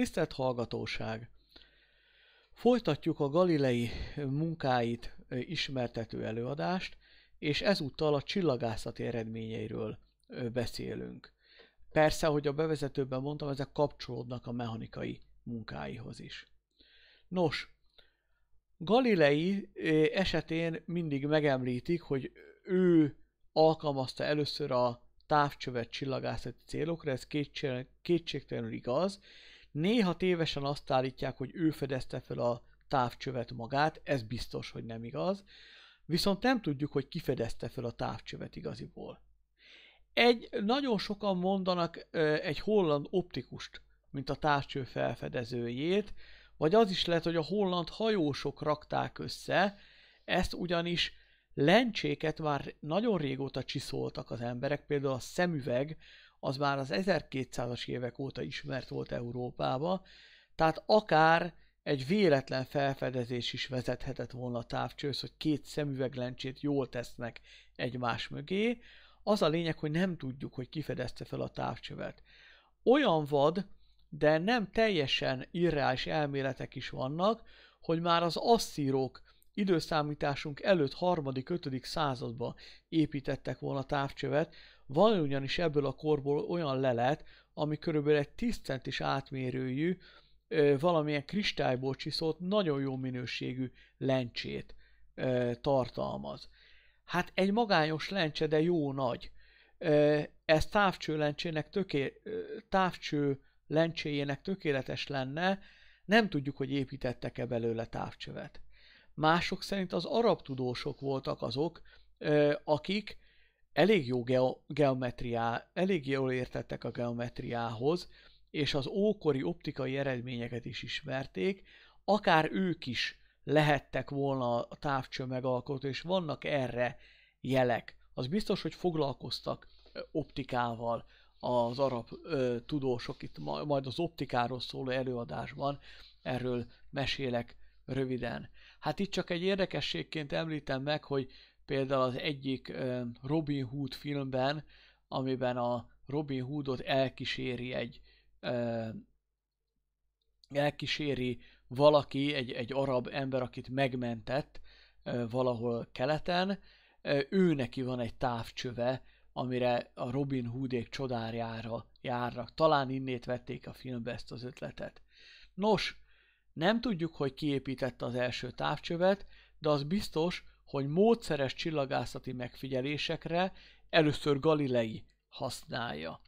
Tisztelt hallgatóság! Folytatjuk a Galilei munkáit ismertető előadást, és ezúttal a csillagászati eredményeiről beszélünk. Persze, hogy a bevezetőben mondtam, ezek kapcsolódnak a mechanikai munkáihoz is. Nos, Galilei esetén mindig megemlítik, hogy ő alkalmazta először a távcsövet csillagászati célokra, ez kétségtelenül igaz, Néha tévesen azt állítják, hogy ő fedezte fel a távcsövet magát, ez biztos, hogy nem igaz, viszont nem tudjuk, hogy ki fedezte fel a távcsövet igaziból. Egy, nagyon sokan mondanak egy holland optikust, mint a távcső felfedezőjét, vagy az is lehet, hogy a holland hajósok rakták össze, ezt ugyanis lencséket már nagyon régóta csiszoltak az emberek, például a szemüveg az már az 1200-as évek óta ismert volt Európába, tehát akár egy véletlen felfedezés is vezethetett volna a távcsősz, hogy két szemüveglencsét jól tesznek egymás mögé. Az a lényeg, hogy nem tudjuk, hogy kifedezte fel a távcsövet. Olyan vad, de nem teljesen irreális elméletek is vannak, hogy már az asszírok időszámításunk előtt 3.-5. században építettek volna távcsövet, van ugyanis ebből a korból olyan lelet, ami körülbelül egy 10 centis átmérőjű, valamilyen kristályból csiszolt, nagyon jó minőségű lencsét tartalmaz. Hát egy magányos lencse, de jó nagy. Ez távcső lencsének töké, távcső lencséjének tökéletes lenne, nem tudjuk, hogy építettek-e belőle távcsövet. Mások szerint az arab tudósok voltak azok, akik elég jó ge- geometriá, elég jól értettek a geometriához, és az ókori optikai eredményeket is ismerték, akár ők is lehettek volna a távcső megalkotó, és vannak erre jelek. Az biztos, hogy foglalkoztak optikával az arab ö, tudósok, itt majd az optikáról szóló előadásban erről mesélek röviden. Hát itt csak egy érdekességként említem meg, hogy Például az egyik Robin Hood filmben, amiben a Robin Hoodot elkíséri egy elkíséri valaki, egy, egy arab ember, akit megmentett valahol keleten, ő neki van egy távcsöve, amire a Robin Hoodék csodárjára járnak. Talán innét vették a filmbe ezt az ötletet. Nos, nem tudjuk, hogy kiépítette az első távcsövet, de az biztos, hogy módszeres csillagászati megfigyelésekre először Galilei használja.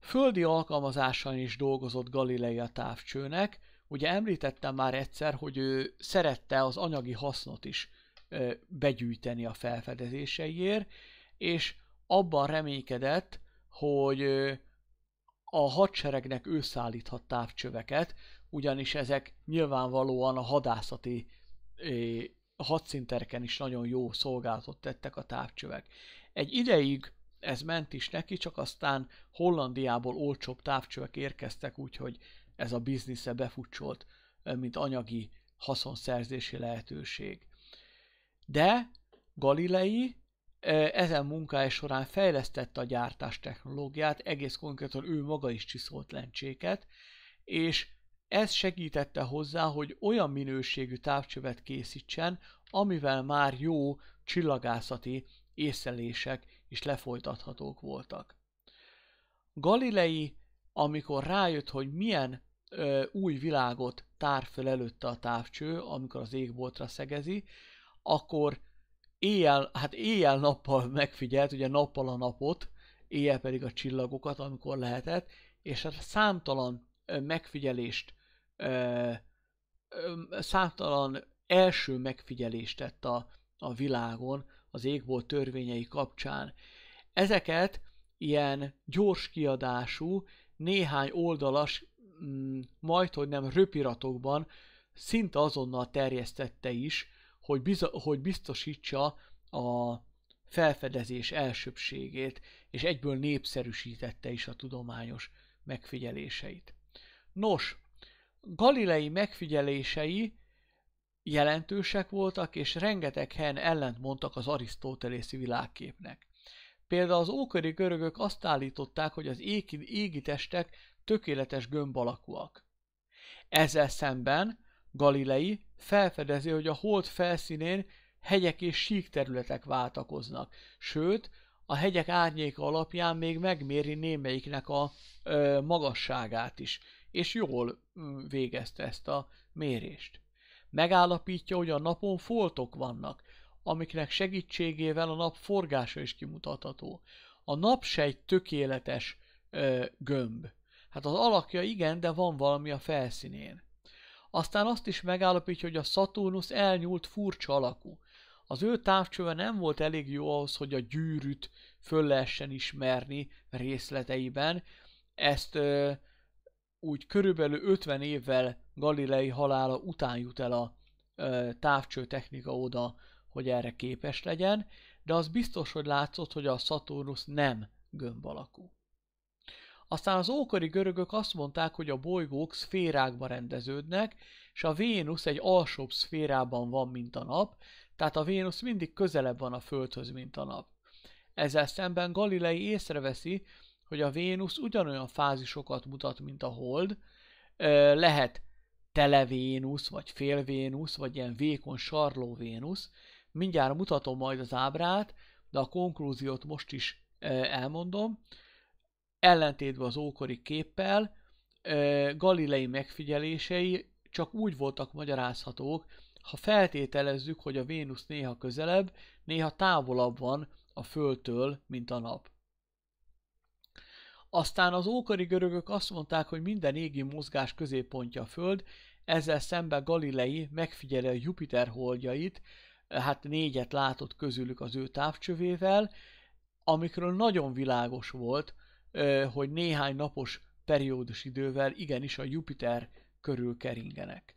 Földi alkalmazásán is dolgozott Galilei a távcsőnek, ugye említettem már egyszer, hogy ő szerette az anyagi hasznot is begyűjteni a felfedezéseiért, és abban reménykedett, hogy a hadseregnek ő szállíthat távcsöveket, ugyanis ezek nyilvánvalóan a hadászati Hat hadszintereken is nagyon jó szolgálatot tettek a távcsövek. Egy ideig ez ment is neki, csak aztán Hollandiából olcsóbb távcsövek érkeztek, úgyhogy ez a biznisze befutcsolt, mint anyagi haszonszerzési lehetőség. De Galilei ezen munkája során fejlesztette a gyártás technológiát, egész konkrétan ő maga is csiszolt lencséket, és ez segítette hozzá, hogy olyan minőségű távcsövet készítsen, amivel már jó csillagászati észlelések is lefolytathatók voltak. Galilei, amikor rájött, hogy milyen ö, új világot tár fel előtte a távcső, amikor az égboltra szegezi, akkor éjjel, hát éjjel-nappal megfigyelt, ugye nappal a napot, éjjel pedig a csillagokat, amikor lehetett, és hát számtalan megfigyelést számtalan első megfigyelést tett a, a világon az égbolt törvényei kapcsán. Ezeket ilyen gyors kiadású, néhány oldalas, mm, majd hogy nem röpiratokban szinte azonnal terjesztette is, hogy, biza, hogy biztosítsa a felfedezés elsőbségét, és egyből népszerűsítette is a tudományos megfigyeléseit. Nos, Galilei megfigyelései jelentősek voltak, és rengeteg helyen ellent mondtak az arisztótelészi világképnek. Például az ókori görögök azt állították, hogy az égi, égi testek tökéletes gömb alakúak. Ezzel szemben Galilei felfedezi, hogy a hold felszínén hegyek és sík területek váltakoznak, sőt, a hegyek árnyéka alapján még megméri némelyiknek a ö, magasságát is, és jól mm, végezte ezt a mérést. Megállapítja, hogy a napon foltok vannak, amiknek segítségével a nap forgása is kimutatható. A nap se egy tökéletes ö, gömb. Hát az alakja igen, de van valami a felszínén. Aztán azt is megállapítja, hogy a Saturnus elnyúlt furcsa alakú. Az ő távcsöve nem volt elég jó ahhoz, hogy a gyűrűt föl lehessen ismerni részleteiben. Ezt ö, úgy körülbelül 50 évvel Galilei halála után jut el a távcső technika oda, hogy erre képes legyen, de az biztos, hogy látszott, hogy a Saturnus nem gömb alakú. Aztán az ókori görögök azt mondták, hogy a bolygók szférákba rendeződnek, és a Vénusz egy alsóbb szférában van, mint a nap, tehát a Vénusz mindig közelebb van a Földhöz, mint a nap. Ezzel szemben Galilei észreveszi, hogy a Vénusz ugyanolyan fázisokat mutat, mint a Hold. Lehet tele Vénusz, vagy fél Vénusz, vagy ilyen vékony sarló Vénusz. Mindjárt mutatom majd az ábrát, de a konklúziót most is elmondom. Ellentétben az ókori képpel, Galilei megfigyelései csak úgy voltak magyarázhatók, ha feltételezzük, hogy a Vénusz néha közelebb, néha távolabb van a Földtől, mint a nap. Aztán az ókori görögök azt mondták, hogy minden égi mozgás középpontja a Föld, ezzel szemben Galilei megfigyeli a Jupiter holdjait, hát négyet látott közülük az ő távcsövével, amikről nagyon világos volt, hogy néhány napos periódus idővel igenis a Jupiter körül keringenek.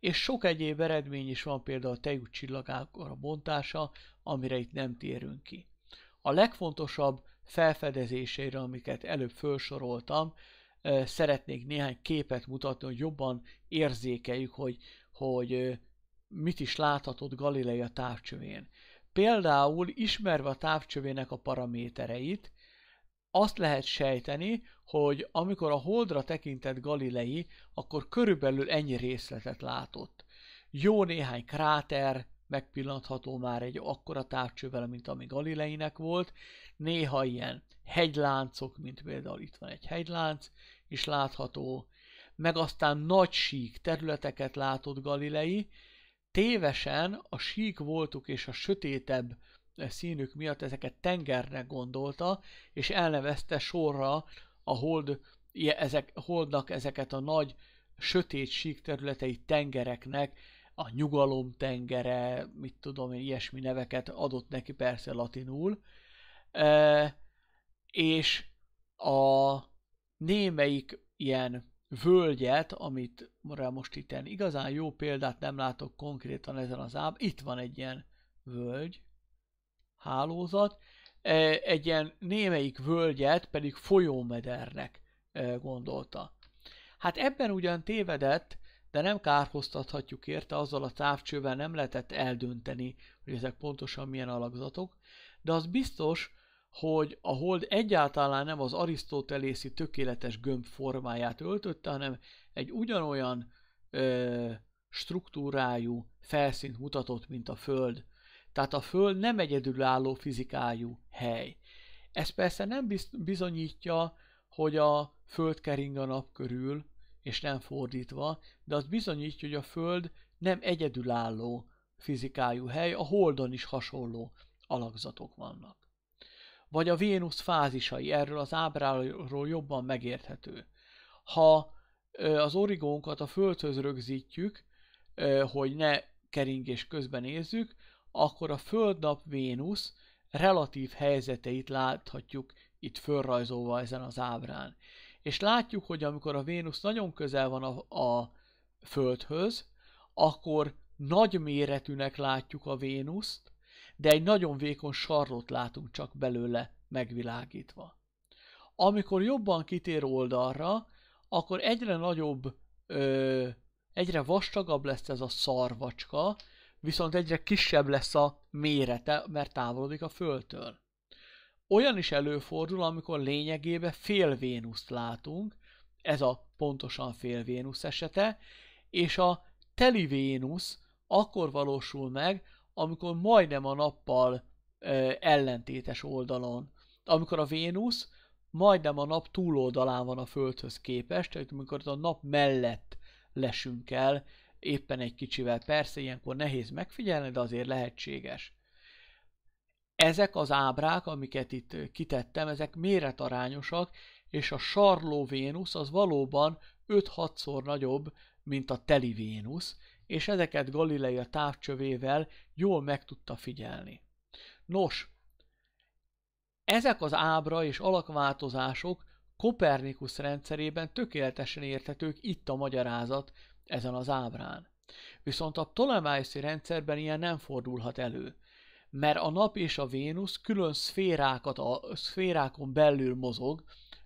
És sok egyéb eredmény is van, például a tejút csillagákra bontása, amire itt nem térünk ki. A legfontosabb felfedezéséről, amiket előbb felsoroltam, szeretnék néhány képet mutatni, hogy jobban érzékeljük, hogy, hogy mit is láthatott Galilei a távcsövén. Például ismerve a távcsövének a paramétereit, azt lehet sejteni, hogy amikor a holdra tekintett Galilei, akkor körülbelül ennyi részletet látott. Jó néhány kráter, megpillantható már egy akkora távcsővel, mint ami Galileinek volt. Néha ilyen hegyláncok, mint például itt van egy hegylánc, is látható, meg aztán nagy sík területeket látott Galilei, tévesen a sík voltuk és a sötétebb színük miatt ezeket tengernek gondolta, és elnevezte sorra a hold, ezek, holdnak ezeket a nagy sötét sík területei tengereknek, a nyugalom tengere, mit tudom én, ilyesmi neveket adott neki persze latinul, e, és a némelyik ilyen völgyet, amit most itt igazán jó példát nem látok konkrétan ezen az ám, itt van egy ilyen völgy, hálózat, egy ilyen némelyik völgyet pedig folyómedernek gondolta. Hát ebben ugyan tévedett, de nem kárhoztathatjuk érte, azzal a távcsővel nem lehetett eldönteni, hogy ezek pontosan milyen alakzatok, de az biztos, hogy a hold egyáltalán nem az arisztotelészi tökéletes gömb formáját öltötte, hanem egy ugyanolyan ö, struktúrájú felszínt mutatott, mint a Föld. Tehát a Föld nem egyedülálló fizikájú hely. Ez persze nem bizonyítja, hogy a Föld kering a nap körül, és nem fordítva, de az bizonyítja, hogy a Föld nem egyedülálló fizikájú hely, a Holdon is hasonló alakzatok vannak. Vagy a Vénusz fázisai, erről az ábráról jobban megérthető. Ha az origónkat a Földhöz rögzítjük, hogy ne keringés közben nézzük, akkor a Föld-Nap-Vénusz relatív helyzeteit láthatjuk itt fölrajzolva ezen az ábrán és látjuk, hogy amikor a Vénusz nagyon közel van a, a Földhöz, akkor nagy méretűnek látjuk a Vénuszt, de egy nagyon vékony sarlót látunk csak belőle megvilágítva. Amikor jobban kitér oldalra, akkor egyre nagyobb, ö, egyre vastagabb lesz ez a szarvacska, viszont egyre kisebb lesz a mérete, mert távolodik a Földtől. Olyan is előfordul, amikor lényegében fél Vénuszt látunk, ez a pontosan fél Vénusz esete, és a teli Vénusz akkor valósul meg, amikor majdnem a nappal ö, ellentétes oldalon. Amikor a Vénusz majdnem a nap túloldalán van a Földhöz képest, tehát amikor a nap mellett lesünk el, éppen egy kicsivel. Persze ilyenkor nehéz megfigyelni, de azért lehetséges. Ezek az ábrák, amiket itt kitettem, ezek méretarányosak, és a sarló Vénusz az valóban 5-6-szor nagyobb, mint a teli Vénusz, és ezeket Galilei a távcsövével jól meg tudta figyelni. Nos, ezek az ábra és alakváltozások Kopernikus rendszerében tökéletesen érthetők itt a magyarázat ezen az ábrán. Viszont a Ptolemaiszi rendszerben ilyen nem fordulhat elő mert a nap és a Vénusz külön szférákat a, szférákon belül mozog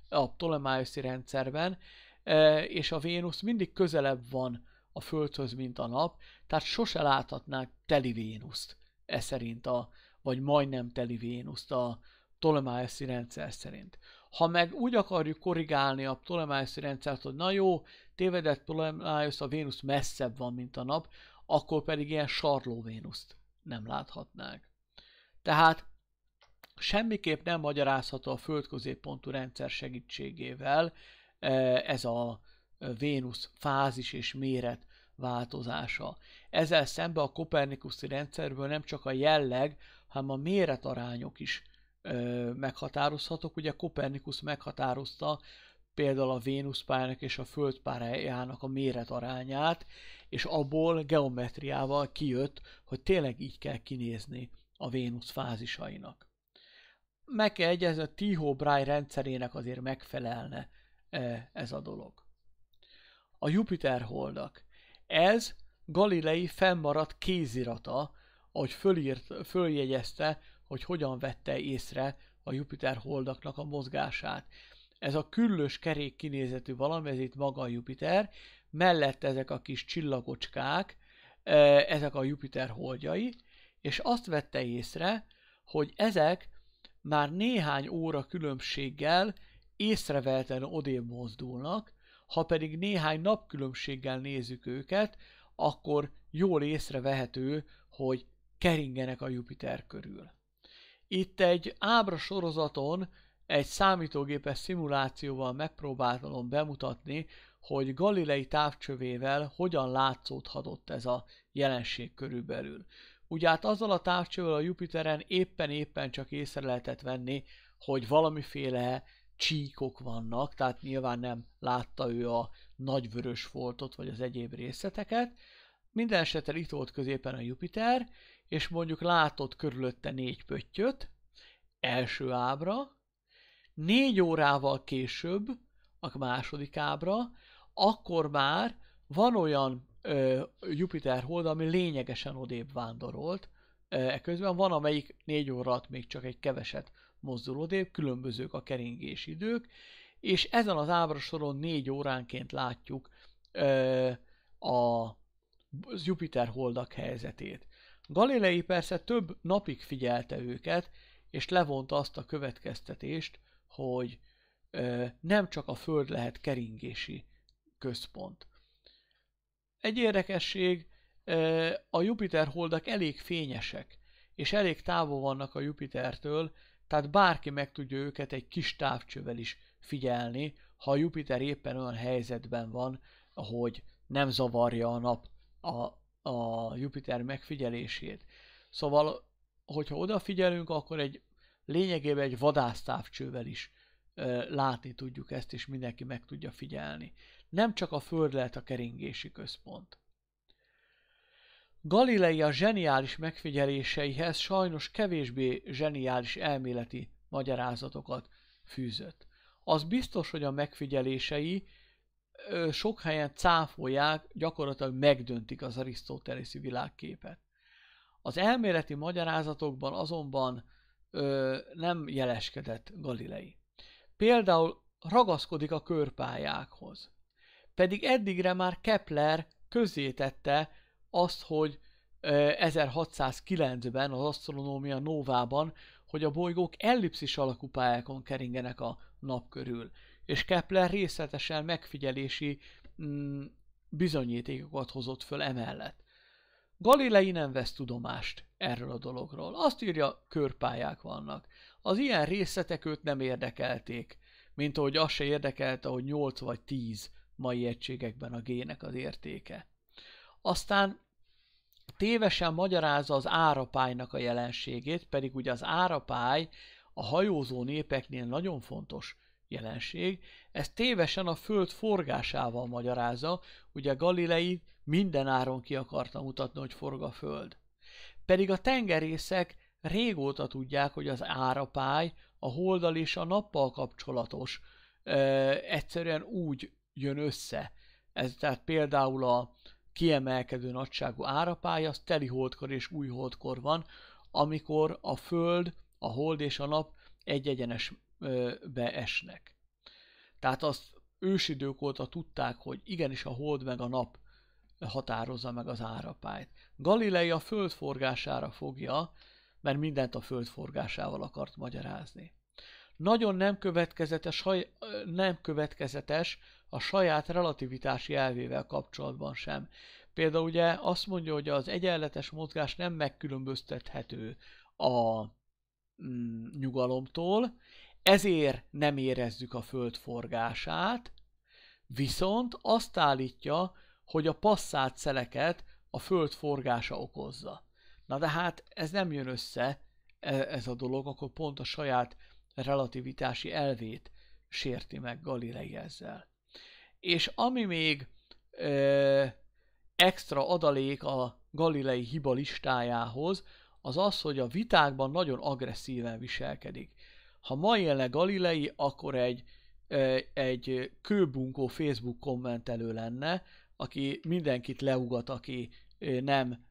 a Ptolemaeuszi rendszerben, e, és a Vénusz mindig közelebb van a Földhöz, mint a nap, tehát sose láthatnák teli Vénuszt, e szerint a, vagy majdnem teli Vénuszt a Ptolemaeuszi rendszer szerint. Ha meg úgy akarjuk korrigálni a Ptolemaeuszi rendszert, hogy na jó, tévedett Ptolemaeus, a Vénusz messzebb van, mint a nap, akkor pedig ilyen sarló Vénuszt nem láthatnák. Tehát semmiképp nem magyarázható a földközéppontú rendszer segítségével e, ez a Vénusz fázis és méret változása. Ezzel szemben a kopernikuszi rendszerből nem csak a jelleg, hanem a méretarányok is e, meghatározhatók. Ugye Kopernikus meghatározta például a Vénusz pályának és a Föld pályának a méretarányát, és abból geometriával kijött, hogy tényleg így kell kinézni a Vénusz fázisainak. Meg kell egyezni, a T. O'Brien rendszerének azért megfelelne e, ez a dolog. A Jupiter holdak. Ez Galilei fennmaradt kézirata, ahogy fölírt, följegyezte, hogy hogyan vette észre a Jupiter holdaknak a mozgását. Ez a küllős kerék kinézetű valami, ez itt maga a Jupiter, mellett ezek a kis csillagocskák, e, ezek a Jupiter holdjai, és azt vette észre, hogy ezek már néhány óra különbséggel észrevelten odébb mozdulnak, ha pedig néhány nap különbséggel nézzük őket, akkor jól észrevehető, hogy keringenek a Jupiter körül. Itt egy ábra sorozaton egy számítógépes szimulációval megpróbálom bemutatni, hogy Galilei távcsövével hogyan látszódhatott ez a jelenség körülbelül. Ugye hát azzal a távcsővel a Jupiteren éppen-éppen csak észre lehetett venni, hogy valamiféle csíkok vannak, tehát nyilván nem látta ő a nagyvörös foltot, vagy az egyéb részleteket. Minden esetre itt volt középen a Jupiter, és mondjuk látott körülötte négy pöttyöt, első ábra, négy órával később, a második ábra, akkor már van olyan Jupiter hold, ami lényegesen odébb vándorolt, Ekközben van, amelyik négy óra alatt még csak egy keveset mozdul odébb, különbözők a keringés idők, és ezen az ábrasoron négy óránként látjuk a Jupiter holdak helyzetét. Galilei persze több napig figyelte őket, és levonta azt a következtetést, hogy nem csak a Föld lehet keringési központ. Egy érdekesség, a Jupiter holdak elég fényesek, és elég távol vannak a Jupitertől, tehát bárki meg tudja őket egy kis távcsővel is figyelni, ha a Jupiter éppen olyan helyzetben van, hogy nem zavarja a nap a, a Jupiter megfigyelését. Szóval, hogyha odafigyelünk, akkor egy lényegében egy vadásztávcsővel is ö, látni tudjuk ezt, és mindenki meg tudja figyelni nem csak a Föld lehet a keringési központ. Galilei a zseniális megfigyeléseihez sajnos kevésbé zseniális elméleti magyarázatokat fűzött. Az biztos, hogy a megfigyelései sok helyen cáfolják, gyakorlatilag megdöntik az arisztotelészi világképet. Az elméleti magyarázatokban azonban ö, nem jeleskedett Galilei. Például ragaszkodik a körpályákhoz pedig eddigre már Kepler közzétette azt, hogy 1609-ben az astronomia Novában, hogy a bolygók ellipszis alakú pályákon keringenek a nap körül, és Kepler részletesen megfigyelési mm, bizonyítékokat hozott föl emellett. Galilei nem vesz tudomást erről a dologról. Azt írja, körpályák vannak. Az ilyen részletek őt nem érdekelték, mint ahogy az se érdekelte, hogy 8 vagy 10 mai egységekben a gének az értéke. Aztán tévesen magyarázza az árapálynak a jelenségét, pedig ugye az árapály a hajózó népeknél nagyon fontos jelenség, ez tévesen a föld forgásával magyarázza, ugye Galilei minden áron ki akarta mutatni, hogy forg a föld. Pedig a tengerészek régóta tudják, hogy az árapály a holdal és a nappal kapcsolatos, ö, egyszerűen úgy jön össze. Ez tehát például a kiemelkedő nagyságú árapály, az teli holdkor és új holdkor van, amikor a Föld, a Hold és a Nap egy egyenesbe esnek. Tehát azt ősidők óta tudták, hogy igenis a Hold meg a Nap határozza meg az árapályt. Galilei a Föld forgására fogja, mert mindent a Föld forgásával akart magyarázni. Nagyon nem következetes, nem következetes a saját relativitási elvével kapcsolatban sem. Például ugye azt mondja, hogy az egyenletes mozgás nem megkülönböztethető a mm, nyugalomtól, ezért nem érezzük a föld forgását, viszont azt állítja, hogy a passzát szeleket a föld forgása okozza. Na de hát ez nem jön össze, e, ez a dolog, akkor pont a saját relativitási elvét sérti meg Galilei ezzel. És ami még ö, extra adalék a galilei hiba listájához, az az, hogy a vitákban nagyon agresszíven viselkedik. Ha ma élne Galilei, akkor egy, egy kőbunkó Facebook kommentelő lenne, aki mindenkit leugat, aki nem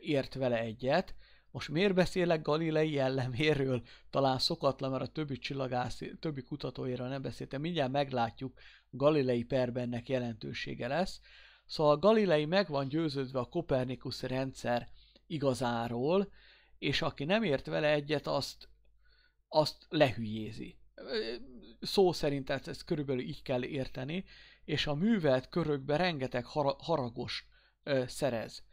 ért vele egyet. Most miért beszélek Galilei jelleméről? Talán szokatlan, mert a többi csillagász, többi kutatóira nem beszéltem. Mindjárt meglátjuk Galilei perbennek jelentősége lesz. Szóval Galilei meg van győződve a Kopernikus rendszer igazáról, és aki nem ért vele egyet, azt, azt lehülyézi. Szó szerint ezt, ezt körülbelül így kell érteni, és a művelt körökbe rengeteg har- haragos ö, szerez.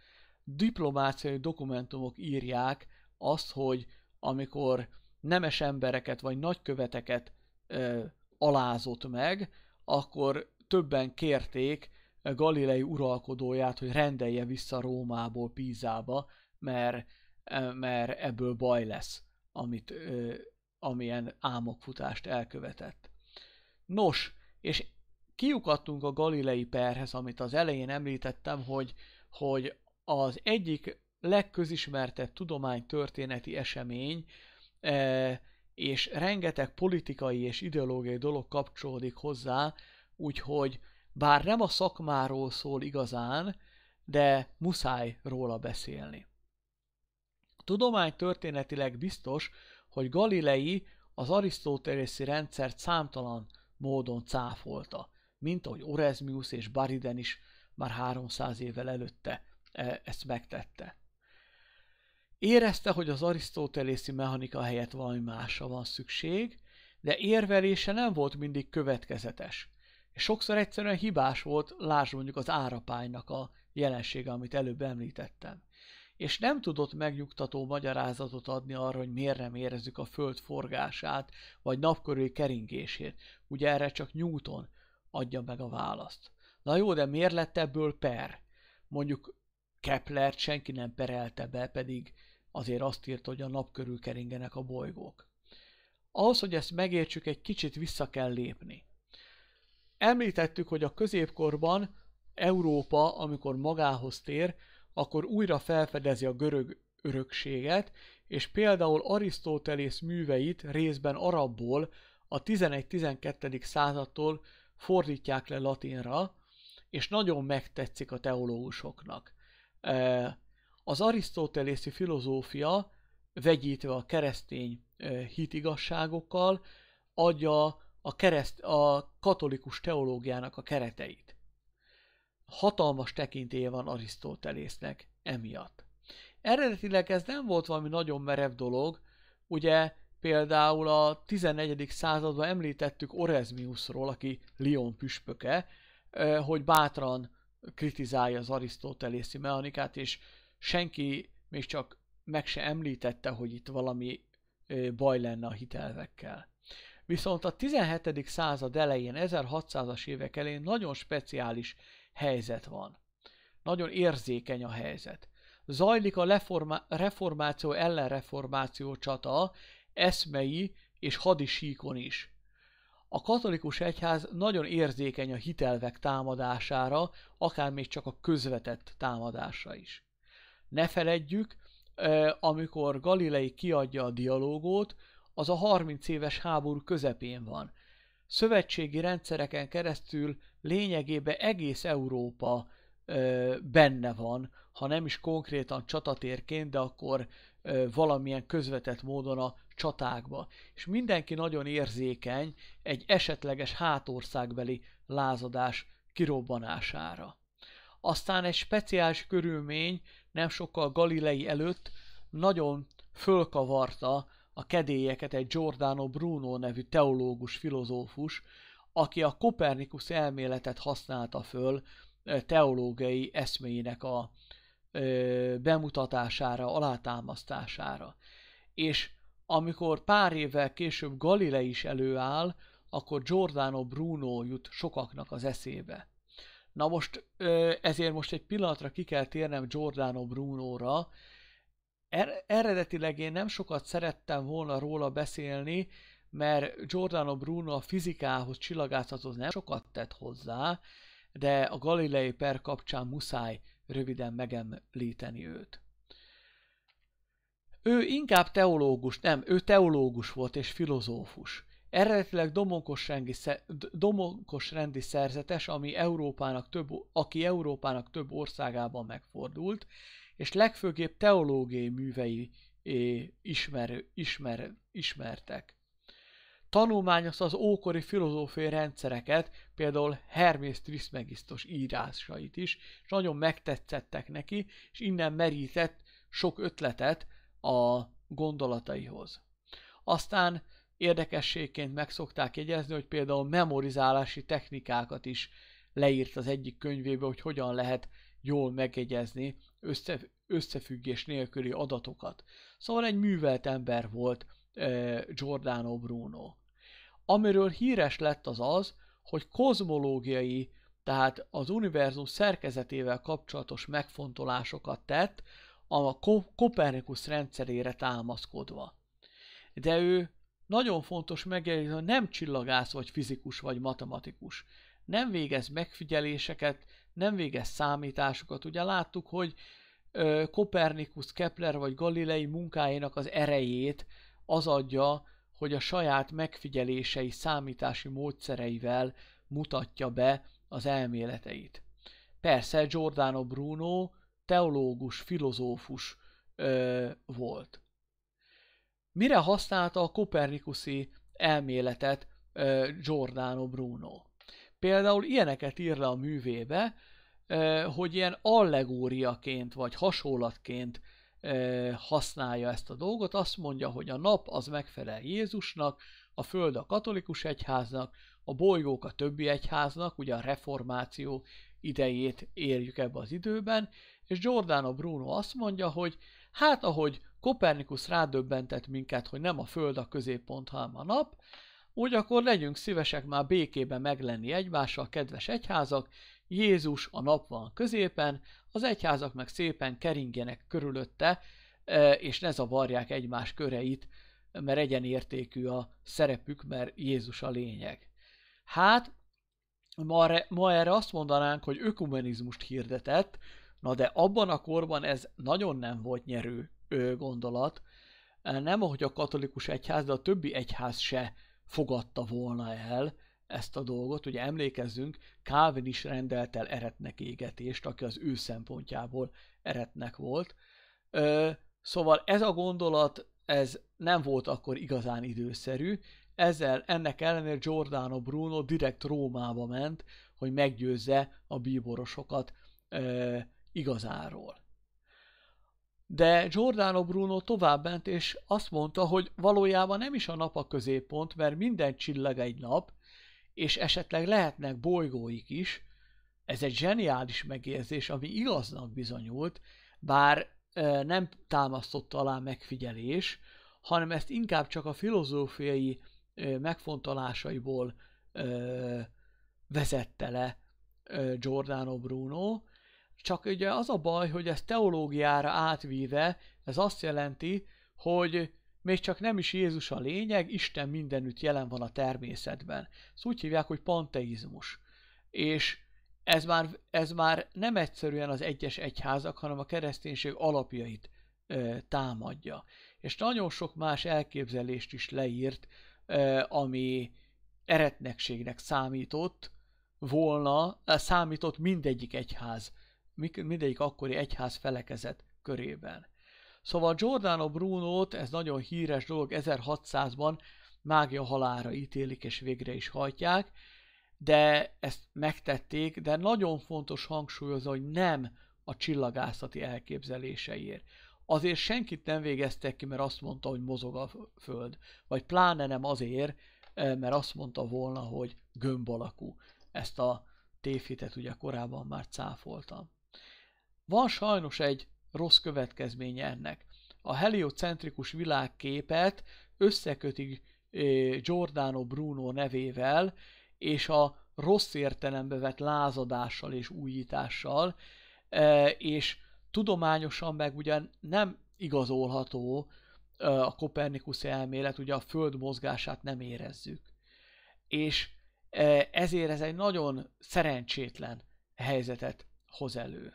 Diplomáciai dokumentumok írják azt, hogy amikor nemes embereket vagy nagyköveteket ö, alázott meg, akkor többen kérték Galilei uralkodóját, hogy rendelje vissza Rómából Pízába, mert, e, mert ebből baj lesz, amit, amilyen álmokfutást elkövetett. Nos, és kiukadtunk a Galilei perhez, amit az elején említettem, hogy, hogy az egyik legközismertebb tudománytörténeti esemény, e, és rengeteg politikai és ideológiai dolog kapcsolódik hozzá, úgyhogy bár nem a szakmáról szól igazán, de muszáj róla beszélni. Tudomány történetileg biztos, hogy Galilei az arisztotelészi rendszert számtalan módon cáfolta, mint ahogy Orezmius és Bariden is már 300 évvel előtte e, ezt megtette. Érezte, hogy az arisztotelészi mechanika helyett valami másra van szükség, de érvelése nem volt mindig következetes. És sokszor egyszerűen hibás volt, lásd mondjuk az árapánynak a jelensége, amit előbb említettem. És nem tudott megnyugtató magyarázatot adni arra, hogy miért nem érezzük a föld forgását, vagy napkörüli keringését. Ugye erre csak Newton adja meg a választ. Na jó, de miért lett ebből per? Mondjuk Keplert senki nem perelte be, pedig azért azt írta, hogy a nap körül keringenek a bolygók. Ahhoz, hogy ezt megértsük, egy kicsit vissza kell lépni. Említettük, hogy a középkorban Európa, amikor magához tér, akkor újra felfedezi a görög örökséget, és például Arisztótelész műveit részben arabból a 11-12. századtól fordítják le latinra, és nagyon megtetszik a teológusoknak. Az arisztotelészi filozófia vegyítve a keresztény igazságokkal, adja a, kereszt, a katolikus teológiának a kereteit. Hatalmas tekintélye van Arisztotelésznek emiatt. Eredetileg ez nem volt valami nagyon merev dolog, ugye például a 14. században említettük Orezmiusról, aki Lyon püspöke, hogy bátran kritizálja az arisztotelészi mechanikát, és senki még csak meg se említette, hogy itt valami baj lenne a hitelvekkel. Viszont a 17. század elején, 1600-as évek elején nagyon speciális helyzet van. Nagyon érzékeny a helyzet. Zajlik a leforma- reformáció ellen reformáció csata eszmei és hadisíkon is. A katolikus egyház nagyon érzékeny a hitelvek támadására, akár még csak a közvetett támadásra is. Ne feledjük, amikor Galilei kiadja a dialógót, az a 30 éves háború közepén van. Szövetségi rendszereken keresztül lényegében egész Európa benne van, ha nem is konkrétan csatatérként, de akkor valamilyen közvetett módon a csatákba, és mindenki nagyon érzékeny egy esetleges hátországbeli lázadás kirobbanására. Aztán egy speciális körülmény nem sokkal Galilei előtt nagyon fölkavarta a kedélyeket egy Giordano Bruno nevű teológus filozófus, aki a Kopernikus elméletet használta föl teológiai eszméjének a bemutatására, alátámasztására. És amikor pár évvel később Galilei is előáll, akkor Giordano Bruno jut sokaknak az eszébe. Na most ezért most egy pillanatra ki kell térnem Giordano Bruno-ra. Er- eredetileg én nem sokat szerettem volna róla beszélni, mert Giordano Bruno a fizikához, csillagászathoz nem sokat tett hozzá, de a Galilei per kapcsán muszáj röviden megemlíteni őt. Ő inkább teológus, nem, ő teológus volt és filozófus. Eredetileg domonkos rendi, domonkos rendi szerzetes, ami Európának több, aki Európának több országában megfordult, és legfőképp teológiai művei ismer, ismer, ismertek. Tanulmányozta az ókori filozófiai rendszereket, például Hermész Trismegisztos írásait is, és nagyon megtetszettek neki, és innen merített sok ötletet, a gondolataihoz. Aztán érdekességként meg szokták jegyezni, hogy például memorizálási technikákat is leírt az egyik könyvébe, hogy hogyan lehet jól megjegyezni össze, összefüggés nélküli adatokat. Szóval egy művelt ember volt eh, Giordano Bruno. Amiről híres lett az az, hogy kozmológiai, tehát az univerzum szerkezetével kapcsolatos megfontolásokat tett, a Kopernikus rendszerére támaszkodva. De ő nagyon fontos megjegyezni, hogy nem csillagász vagy fizikus vagy matematikus. Nem végez megfigyeléseket, nem végez számításokat. Ugye láttuk, hogy Kopernikus, Kepler vagy Galilei munkáinak az erejét az adja, hogy a saját megfigyelései, számítási módszereivel mutatja be az elméleteit. Persze Giordano Bruno teológus, filozófus ö, volt. Mire használta a kopernikuszi elméletet ö, Giordano Bruno? Például ilyeneket ír le a művébe, ö, hogy ilyen allegóriaként vagy hasonlatként ö, használja ezt a dolgot. Azt mondja, hogy a nap az megfelel Jézusnak, a föld a katolikus egyháznak, a bolygók a többi egyháznak, ugye a reformáció idejét érjük ebbe az időben, és Giordano Bruno azt mondja, hogy hát ahogy Kopernikus rádöbbentett minket, hogy nem a Föld a középpont, hanem a nap, úgy akkor legyünk szívesek már békében meglenni egymással, kedves egyházak, Jézus a nap van középen, az egyházak meg szépen keringjenek körülötte, e, és ne zavarják egymás köreit, mert egyenértékű a szerepük, mert Jézus a lényeg. Hát, ma erre azt mondanánk, hogy ökumenizmust hirdetett, Na de abban a korban ez nagyon nem volt nyerő gondolat, nem ahogy a katolikus egyház, de a többi egyház se fogadta volna el ezt a dolgot. Ugye emlékezzünk, Calvin is rendelt el eretnek égetést, aki az ő szempontjából eretnek volt. Szóval ez a gondolat, ez nem volt akkor igazán időszerű, ezzel ennek ellenére Giordano Bruno direkt Rómába ment, hogy meggyőzze a bíborosokat igazáról. De Giordano Bruno továbbment, és azt mondta, hogy valójában nem is a nap a középpont, mert minden csillag egy nap, és esetleg lehetnek bolygóik is. Ez egy zseniális megérzés, ami igaznak bizonyult, bár nem támasztotta alá megfigyelés, hanem ezt inkább csak a filozófiai megfontolásaiból vezette le Giordano Bruno, csak ugye az a baj, hogy ez teológiára átvíve, ez azt jelenti, hogy még csak nem is Jézus a lényeg, Isten mindenütt jelen van a természetben. Ezt úgy hívják, hogy panteizmus. És ez már, ez már nem egyszerűen az egyes egyházak, hanem a kereszténység alapjait ö, támadja. És nagyon sok más elképzelést is leírt, ö, ami eretnekségnek számított volna, számított mindegyik egyház mindegyik akkori egyház felekezet körében. Szóval Giordano Bruno-t, ez nagyon híres dolog, 1600-ban mágia halára ítélik és végre is hajtják, de ezt megtették, de nagyon fontos hangsúlyozni, hogy nem a csillagászati elképzeléseiért. Azért senkit nem végeztek ki, mert azt mondta, hogy mozog a Föld. Vagy pláne nem azért, eh, mert azt mondta volna, hogy gömb alakú. Ezt a tévhitet ugye korábban már cáfoltam. Van sajnos egy rossz következménye ennek. A heliocentrikus világképet összekötik Giordano Bruno nevével, és a rossz értelembe vett lázadással és újítással, és tudományosan meg ugyan nem igazolható a Kopernikus elmélet, ugye a Föld mozgását nem érezzük. És ezért ez egy nagyon szerencsétlen helyzetet hoz elő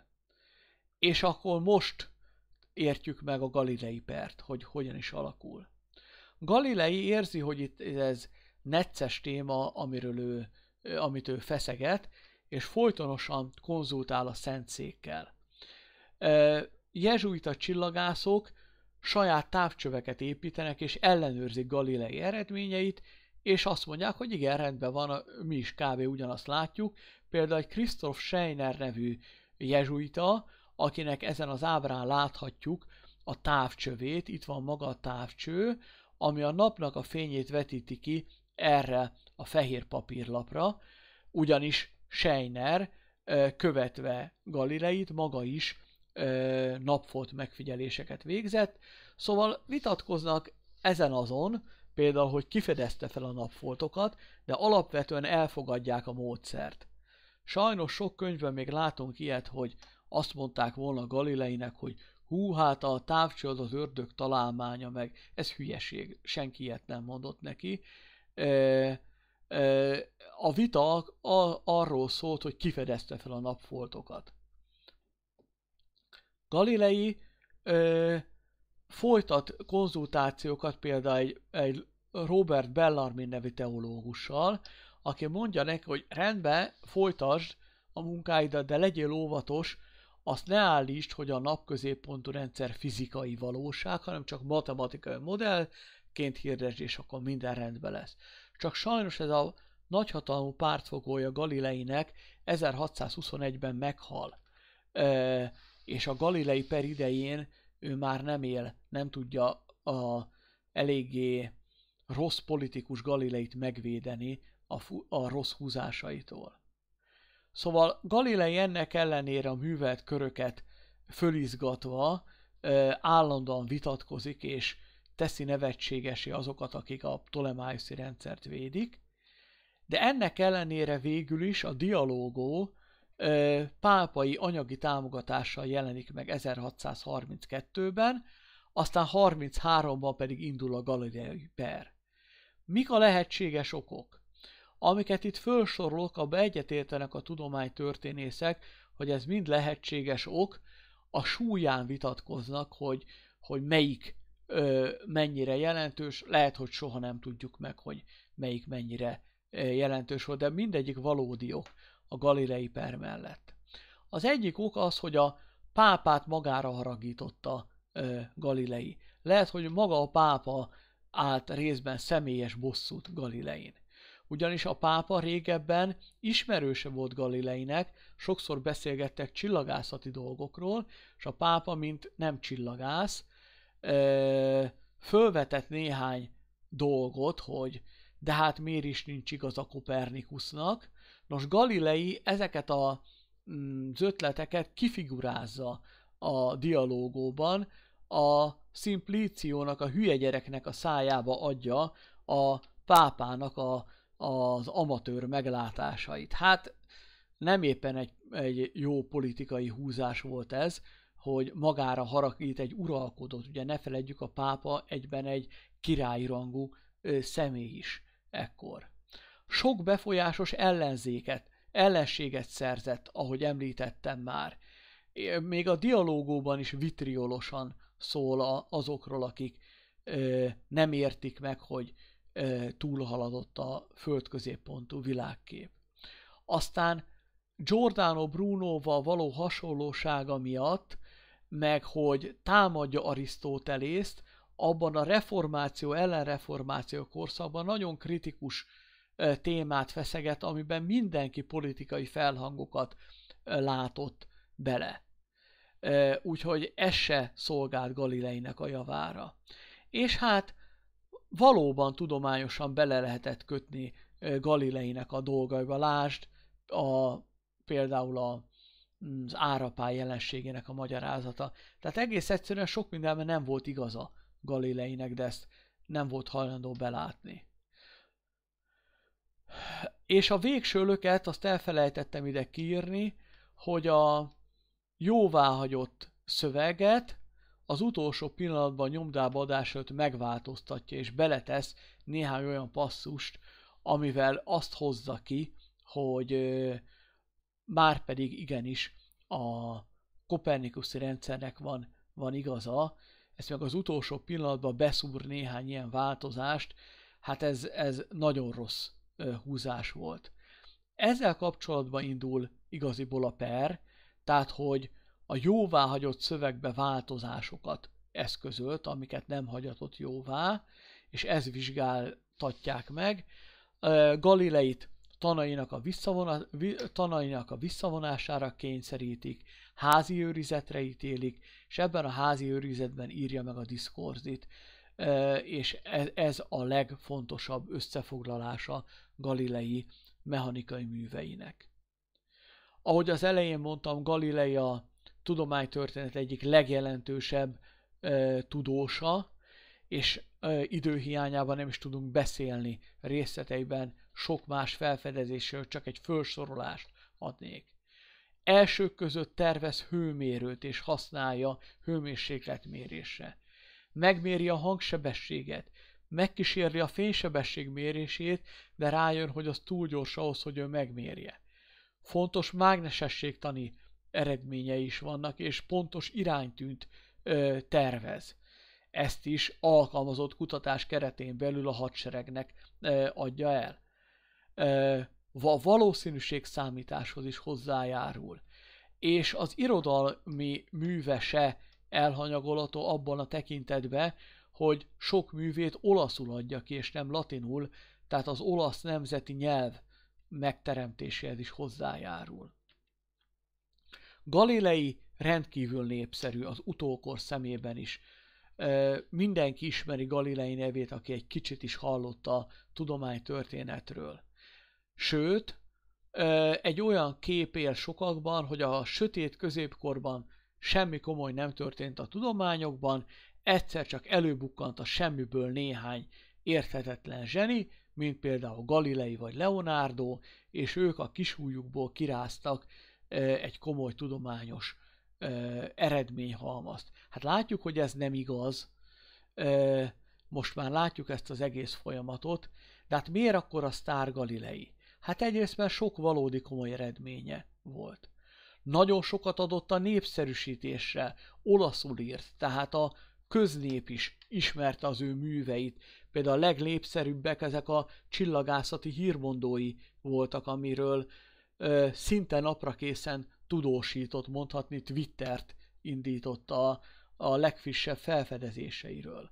és akkor most értjük meg a Galilei pert, hogy hogyan is alakul. Galilei érzi, hogy itt ez necces téma, amiről ő, amit ő feszeget, és folytonosan konzultál a Szent Székkel. Jezsuita csillagászok saját távcsöveket építenek, és ellenőrzik Galilei eredményeit, és azt mondják, hogy igen, rendben van, mi is kb. ugyanazt látjuk. Például egy Christoph Scheiner nevű jezsuita akinek ezen az ábrán láthatjuk a távcsövét, itt van maga a távcső, ami a napnak a fényét vetíti ki erre a fehér papírlapra, ugyanis Scheiner követve Galileit maga is napfolt megfigyeléseket végzett, szóval vitatkoznak ezen azon, például, hogy kifedezte fel a napfoltokat, de alapvetően elfogadják a módszert. Sajnos sok könyvben még látunk ilyet, hogy azt mondták volna Galileinek, hogy hú, hát a távcső az ördög találmánya meg, ez hülyeség, senki ilyet nem mondott neki. E, e, a vita a, arról szólt, hogy kifedezte fel a napfoltokat. Galilei e, folytat konzultációkat például egy, egy Robert Bellarmin nevű teológussal, aki mondja neki, hogy rendben, folytasd a munkáidat, de legyél óvatos, azt ne állítsd, hogy a napközéppontú rendszer fizikai valóság, hanem csak matematikai modellként hirdesd, és akkor minden rendben lesz. Csak sajnos ez a nagyhatalmú pártfogója Galileinek 1621-ben meghal, e, és a Galilei per idején ő már nem él, nem tudja a eléggé rossz politikus Galileit megvédeni a, fu- a rossz húzásaitól. Szóval Galilei ennek ellenére a művelt köröket fölizgatva állandóan vitatkozik és teszi nevetségesi azokat, akik a Ptolemaiuszi rendszert védik, de ennek ellenére végül is a dialógó pápai anyagi támogatással jelenik meg 1632-ben, aztán 33-ban pedig indul a Galilei per. Mik a lehetséges okok? Amiket itt felsorolok, abba egyetértenek a tudománytörténészek, hogy ez mind lehetséges ok, a súlyán vitatkoznak, hogy, hogy melyik ö, mennyire jelentős, lehet, hogy soha nem tudjuk meg, hogy melyik mennyire ö, jelentős volt, de mindegyik valódi ok a galilei per mellett. Az egyik ok az, hogy a pápát magára haragította ö, Galilei. Lehet, hogy maga a pápa állt részben személyes bosszút Galilein ugyanis a pápa régebben ismerőse volt Galileinek, sokszor beszélgettek csillagászati dolgokról, és a pápa, mint nem csillagász, fölvetett néhány dolgot, hogy de hát miért is nincs igaz a Kopernikusnak. Nos, Galilei ezeket a, az mm, ötleteket kifigurázza a dialógóban, a szimplíciónak, a hülye gyereknek a szájába adja a pápának a az amatőr meglátásait. Hát nem éppen egy, egy jó politikai húzás volt ez, hogy magára haragít egy uralkodót. Ugye ne feledjük, a pápa egyben egy királyrangú személy is ekkor. Sok befolyásos ellenzéket, ellenséget szerzett, ahogy említettem már. Még a dialógóban is vitriolosan szól azokról, akik nem értik meg, hogy túlhaladott a földközéppontú világkép. Aztán Giordano Brunoval való hasonlósága miatt, meg hogy támadja Arisztótelészt, abban a reformáció ellenreformáció korszakban nagyon kritikus témát feszeget, amiben mindenki politikai felhangokat látott bele. Úgyhogy ez se szolgált Galileinek a javára. És hát valóban tudományosan bele lehetett kötni Galileinek a dolgaiba. Lásd, a, például a, mm, az árapály jelenségének a magyarázata. Tehát egész egyszerűen sok mindenben nem volt igaza Galileinek, de ezt nem volt hajlandó belátni. És a végső löket, azt elfelejtettem ide kiírni, hogy a jóváhagyott szöveget az utolsó pillanatban nyomdába adását megváltoztatja és beletesz néhány olyan passzust, amivel azt hozza ki, hogy már pedig igenis a kopernikuszi rendszernek van, van igaza, ezt meg az utolsó pillanatban beszúr néhány ilyen változást, hát ez, ez nagyon rossz húzás volt. Ezzel kapcsolatban indul igaziból a per, tehát hogy a jóváhagyott szövegbe változásokat eszközölt, amiket nem hagyatott jóvá, és ez vizsgáltatják meg. Galileit tanainak a, visszavona, tanainak a visszavonására kényszerítik, házi őrizetre ítélik, és ebben a házi őrizetben írja meg a diszkorzit, és ez, ez a legfontosabb összefoglalása Galilei mechanikai műveinek. Ahogy az elején mondtam, Galilei a tudománytörténet egyik legjelentősebb ö, tudósa, és ö, időhiányában nem is tudunk beszélni részleteiben sok más felfedezésről, csak egy felsorolást adnék. Elsők között tervez hőmérőt és használja hőmérsékletmérésre. Megméri a hangsebességet, megkísérli a fénysebesség mérését, de rájön, hogy az túl gyors ahhoz, hogy ő megmérje. Fontos mágnesességtani eredményei is vannak, és pontos iránytűnt ö, tervez. Ezt is alkalmazott kutatás keretén belül a hadseregnek ö, adja el. Ö, a valószínűség számításhoz is hozzájárul. És az irodalmi művese elhanyagolató abban a tekintetben, hogy sok művét olaszul adja ki, és nem latinul, tehát az olasz nemzeti nyelv megteremtéséhez is hozzájárul. Galilei rendkívül népszerű az utókor szemében is. Mindenki ismeri Galilei nevét, aki egy kicsit is hallotta a tudománytörténetről. Sőt, egy olyan kép él sokakban, hogy a sötét középkorban semmi komoly nem történt a tudományokban, egyszer csak előbukkant a semmiből néhány érthetetlen zseni, mint például Galilei vagy Leonardo, és ők a kisújukból kiráztak egy komoly tudományos eredményhalmazt. Hát látjuk, hogy ez nem igaz, most már látjuk ezt az egész folyamatot, de hát miért akkor a sztár Galilei? Hát egyrészt mert sok valódi komoly eredménye volt. Nagyon sokat adott a népszerűsítésre, olaszul írt, tehát a köznép is ismerte az ő műveit. Például a legnépszerűbbek ezek a csillagászati hírmondói voltak, amiről ö, szinte naprakészen tudósított, mondhatni Twittert indított a, a legfrissebb felfedezéseiről.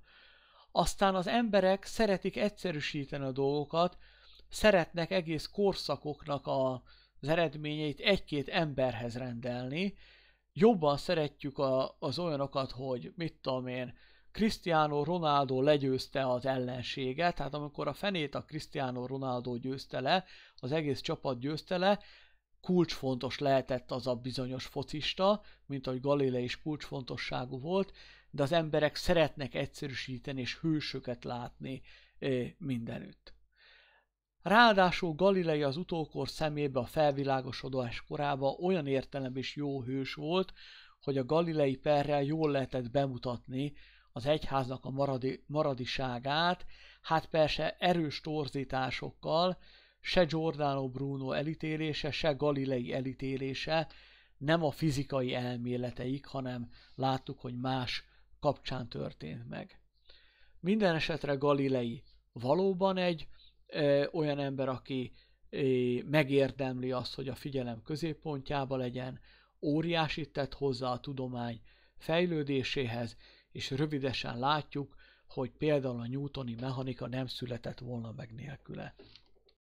Aztán az emberek szeretik egyszerűsíteni a dolgokat, szeretnek egész korszakoknak a, az eredményeit egy-két emberhez rendelni. Jobban szeretjük a, az olyanokat, hogy mit tudom én, Cristiano Ronaldo legyőzte az ellenséget, tehát amikor a fenét a Cristiano Ronaldo győzte le, az egész csapat győzte le, kulcsfontos lehetett az a bizonyos focista, mint ahogy Galilei is kulcsfontosságú volt, de az emberek szeretnek egyszerűsíteni és hősöket látni eh, mindenütt. Ráadásul Galilei az utókor szemébe a felvilágosodás korába olyan értelem is jó hős volt, hogy a Galilei perrel jól lehetett bemutatni, az egyháznak a maradi, maradiságát, hát persze erős torzításokkal, se Giordano Bruno elítélése, se Galilei elítélése nem a fizikai elméleteik, hanem láttuk, hogy más kapcsán történt meg. Minden esetre Galilei valóban egy ö, olyan ember, aki ö, megérdemli azt, hogy a figyelem középpontjába legyen, óriási tett hozzá a tudomány fejlődéséhez, és rövidesen látjuk, hogy például a newtoni mechanika nem született volna meg nélküle.